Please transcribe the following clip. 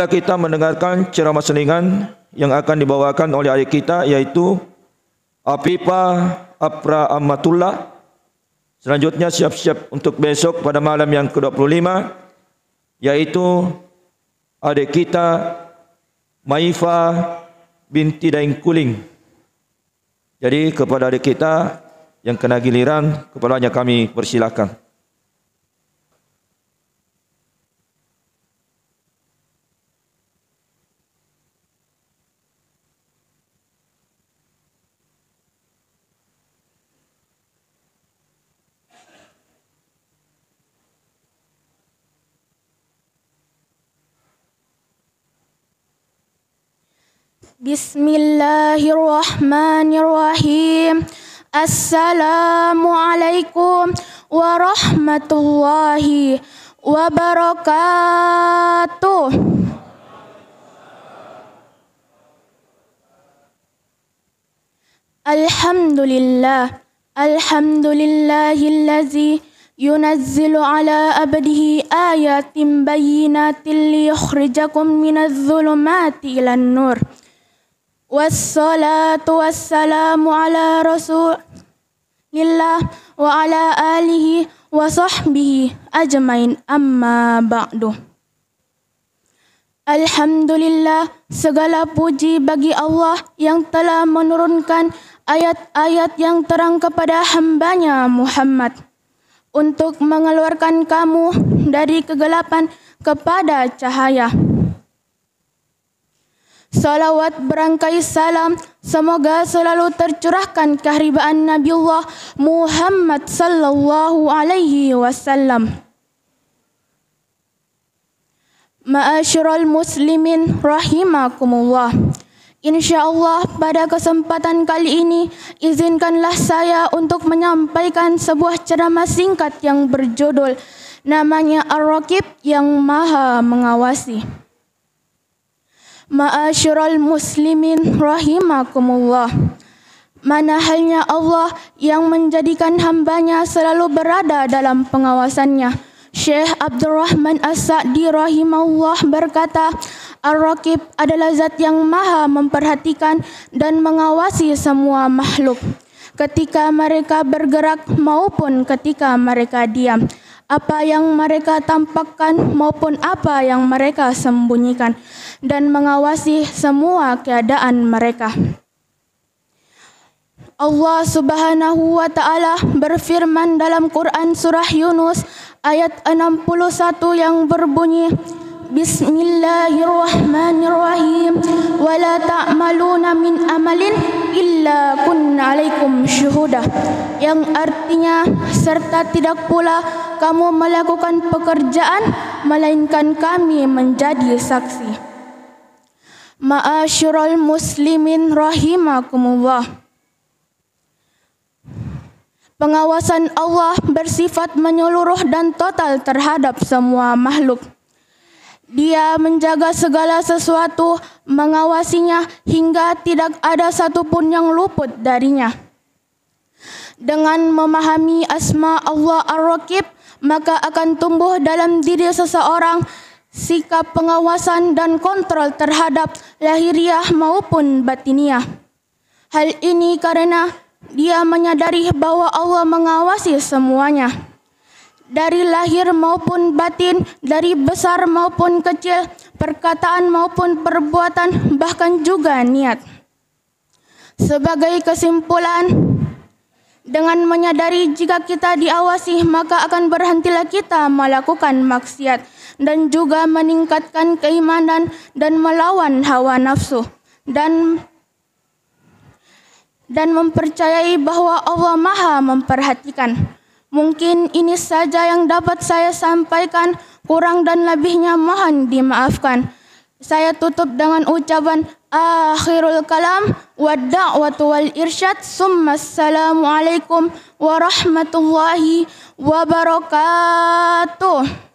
Marilah kita mendengarkan ceramah seningan yang akan dibawakan oleh adik kita yaitu Apipa Apra Amatullah. Selanjutnya siap-siap untuk besok pada malam yang ke-25 yaitu adik kita Maifa binti Daeng Kuling. Jadi kepada adik kita yang kena giliran, kepalanya kami persilahkan. بسم الله الرحمن الرحيم السلام عليكم ورحمة الله وبركاته الحمد لله الحمد لله الذي ينزل على أبده آيات بينات ليخرجكم من الظلمات إلى النور wassalatu wassalamu ala rasulillah wa ala alihi wa sahbihi ajmain amma ba'du. Alhamdulillah, segala puji bagi Allah yang telah menurunkan ayat-ayat yang terang kepada hambanya Muhammad untuk mengeluarkan kamu dari kegelapan kepada cahaya Salawat berangkai salam semoga selalu tercurahkan keharibaan Nabiullah Muhammad sallallahu alaihi wasallam. Ma'asyiral muslimin rahimakumullah. Insyaallah pada kesempatan kali ini izinkanlah saya untuk menyampaikan sebuah ceramah singkat yang berjudul namanya Ar-Raqib yang Maha Mengawasi. Ma'asyiral muslimin rahimakumullah. Mana halnya Allah yang menjadikan hambanya selalu berada dalam pengawasannya. Syekh Abdurrahman As-Sa'di rahimahullah berkata, ar raqib adalah zat yang maha memperhatikan dan mengawasi semua makhluk ketika mereka bergerak maupun ketika mereka diam apa yang mereka tampakkan maupun apa yang mereka sembunyikan, dan mengawasi semua keadaan mereka. Allah Subhanahu wa taala berfirman dalam Quran surah Yunus ayat 61 yang berbunyi Bismillahirrahmanirrahim wa la ta'maluna min amalin illa kunna alaikum syuhuda yang artinya serta tidak pula kamu melakukan pekerjaan, melainkan kami menjadi saksi. Ma'asyiral muslimin rahimakumullah. Pengawasan Allah bersifat menyeluruh dan total terhadap semua makhluk. Dia menjaga segala sesuatu, mengawasinya hingga tidak ada satupun yang luput darinya. Dengan memahami asma Allah ar maka akan tumbuh dalam diri seseorang sikap pengawasan dan kontrol terhadap lahiriah maupun batiniah. Hal ini karena dia menyadari bahwa Allah mengawasi semuanya. Dari lahir maupun batin, dari besar maupun kecil, perkataan maupun perbuatan, bahkan juga niat. Sebagai kesimpulan, dengan menyadari jika kita diawasi, maka akan berhentilah kita melakukan maksiat dan juga meningkatkan keimanan dan melawan hawa nafsu dan dan mempercayai bahwa Allah Maha memperhatikan. Mungkin ini saja yang dapat saya sampaikan, kurang dan lebihnya mohon dimaafkan. Saya tutup dengan ucapan akhirul kalam wa da'watu wal irsyad summa assalamu warahmatullahi wabarakatuh.